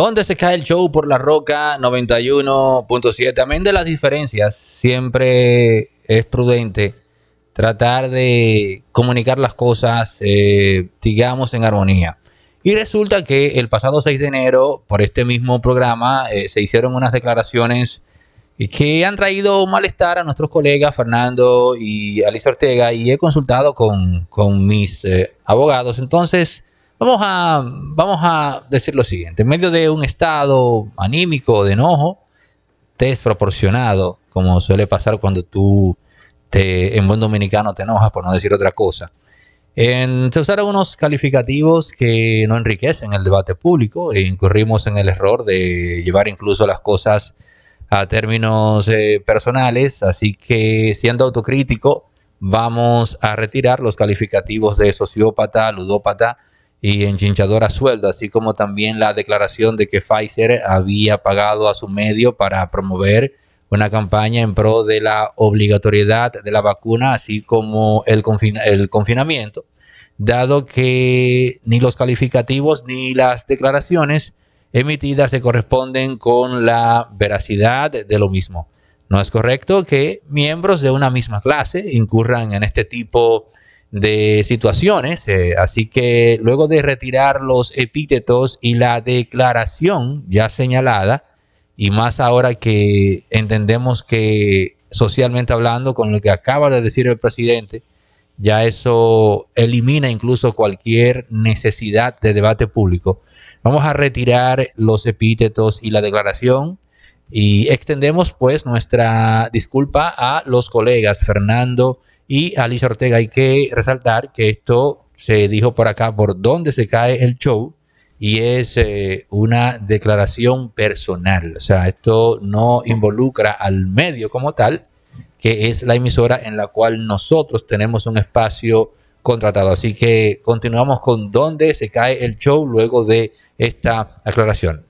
¿Dónde se cae el show por la roca 91.7. También de las diferencias, siempre es prudente tratar de comunicar las cosas, eh, digamos, en armonía. Y resulta que el pasado 6 de enero, por este mismo programa, eh, se hicieron unas declaraciones que han traído malestar a nuestros colegas Fernando y Alicia Ortega y he consultado con, mis eh, abogados. Entonces, Vamos a, vamos a decir lo siguiente, en medio de un estado anímico de enojo, desproporcionado, como suele pasar cuando tú te, en buen dominicano te enojas por no decir otra cosa. se usaron unos calificativos que no enriquecen el debate público e incurrimos en el error de llevar incluso las cosas a términos eh, personales, así que siendo autocrítico, vamos a retirar los calificativos de sociópata, ludópata, y enchinchadora sueldo, así como también la declaración de que Pfizer había pagado a su medio para promover una campaña en pro de la obligatoriedad de la vacuna, así como el, el confinamiento, dado que ni los calificativos ni las declaraciones emitidas se corresponden con la veracidad de lo mismo. No es correcto que miembros de una misma clase incurran en este tipo de de situaciones. Eh, así que luego de retirar los epítetos y la declaración ya señalada, y más ahora que entendemos que socialmente hablando, con lo que acaba de decir el presidente, ya eso elimina incluso cualquier necesidad de debate público. Vamos a retirar los epítetos y la declaración y extendemos pues nuestra disculpa a los colegas Fernando, y Alicia Ortega, hay que resaltar que esto se dijo por acá, por dónde se cae el show, y es eh, una declaración personal. O sea, esto no involucra al medio como tal, que es la emisora en la cual nosotros tenemos un espacio contratado. Así que continuamos con dónde se cae el show luego de esta aclaración.